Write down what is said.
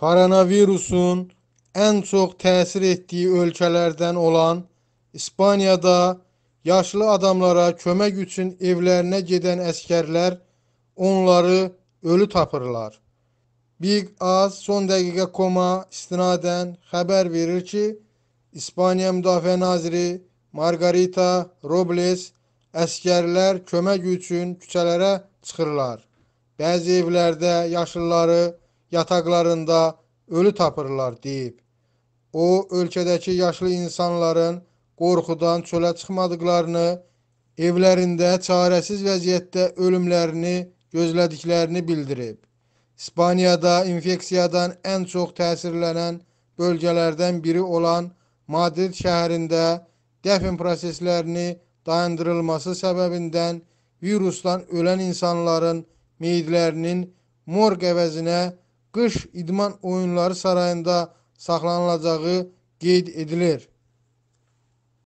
Koronavirusun ən çox təsir etdiyi ölkələrdən olan İspaniyada yaşlı adamlara kömək üçün evlərinə gedən əskərlər onları ölü tapırlar. Big Az son dəqiqə koma istinadən xəbər verir ki, İspaniya Müdafiə Naziri Margarita Robles əskərlər kömək üçün küçələrə çıxırlar. Bəzi evlərdə yaşlıları yataqlarında ölü tapırlar deyib. O, ölkədəki yaşlı insanların qorxudan çölə çıxmadıqlarını, evlərində çarəsiz vəziyyətdə ölümlərini gözlədiklərini bildirib. İspaniyada infeksiyadan ən çox təsirlənən bölgələrdən biri olan Madrid şəhərində dəfn proseslərini dayandırılması səbəbindən virusdan ölən insanların meyidlərinin morq əvəzinə qış idman oyunları sarayında saxlanılacağı qeyd edilir